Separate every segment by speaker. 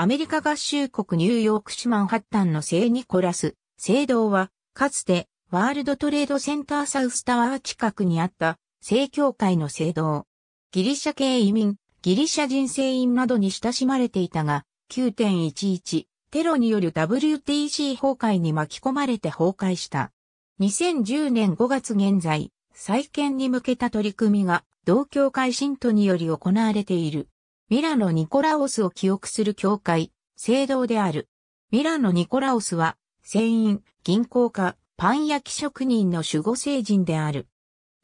Speaker 1: アメリカ合衆国ニューヨーク市マンハッタンの聖ニコラス、聖堂は、かつて、ワールドトレードセンターサウスタワー近くにあった、聖教会の聖堂。ギリシャ系移民、ギリシャ人聖員などに親しまれていたが、9.11、テロによる WTC 崩壊に巻き込まれて崩壊した。2010年5月現在、再建に向けた取り組みが、同教会信徒により行われている。ミラノ・ニコラオスを記憶する教会、聖堂である。ミラノ・ニコラオスは、船員、銀行家、パン焼き職人の守護聖人である。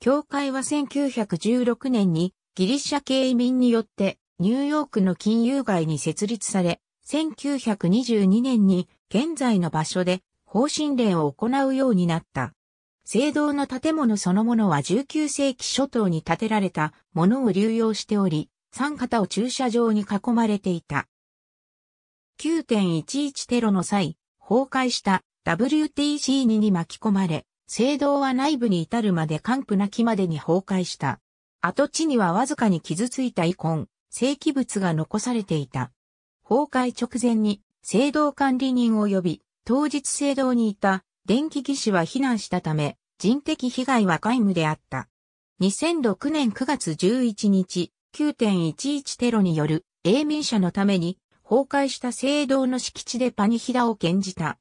Speaker 1: 教会は1916年にギリシャ系移民によってニューヨークの金融街に設立され、1922年に現在の場所で方針令を行うようになった。聖堂の建物そのものは19世紀初頭に建てられたものを流用しており、三方を駐車場に囲まれていた。9.11テロの際、崩壊した WTC2 に巻き込まれ、聖堂は内部に至るまで完膚なきまでに崩壊した。跡地にはわずかに傷ついた遺恨、正規物が残されていた。崩壊直前に、聖堂管理人及び、当日聖堂にいた電気技師は避難したため、人的被害は皆無であった。2006年9月11日、9.11テロによる永民者のために崩壊した聖堂の敷地でパニヒラを献じた。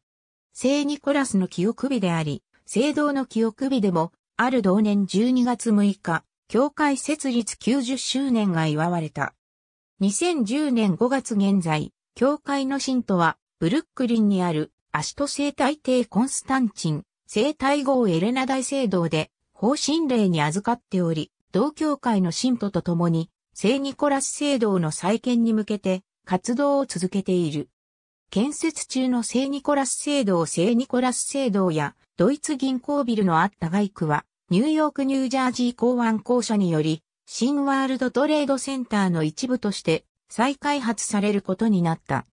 Speaker 1: 聖ニコラスの記憶日であり、聖堂の記憶日でも、ある同年12月6日、教会設立90周年が祝われた。2010年5月現在、教会の信徒は、ブルックリンにあるアシト聖体帝コンスタンチン、聖体号エレナ大聖堂で、方神霊に預かっており、同教会の信徒と共に、聖ニコラス聖堂の再建に向けて活動を続けている。建設中の聖ニコラス聖堂聖ニコラス聖堂やドイツ銀行ビルのあった外区はニューヨークニュージャージー港湾公社により新ワールドトレードセンターの一部として再開発されることになった。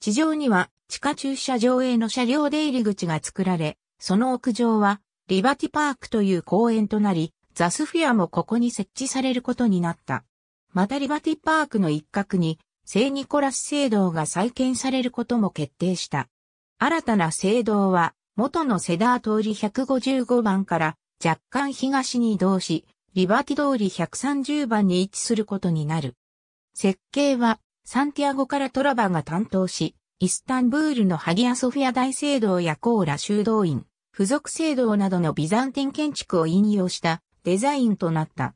Speaker 1: 地上には地下駐車場への車両出入り口が作られ、その屋上はリバティパークという公園となり、ザスフィアもここに設置されることになった。またリバティパークの一角に聖ニコラス聖堂が再建されることも決定した。新たな聖堂は元のセダー通り155番から若干東に移動し、リバティ通り130番に位置することになる。設計はサンティアゴからトラバが担当し、イスタンブールのハギアソフィア大聖堂やコーラ修道院、付属聖堂などのビザンティン建築を引用したデザインとなった。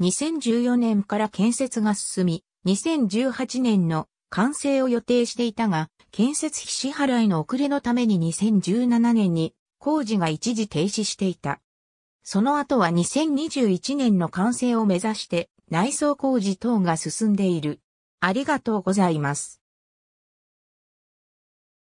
Speaker 1: 2014年から建設が進み、2018年の完成を予定していたが、建設費支払いの遅れのために2017年に工事が一時停止していた。その後は2021年の完成を目指して内装工事等が進んでいる。ありがとうございます。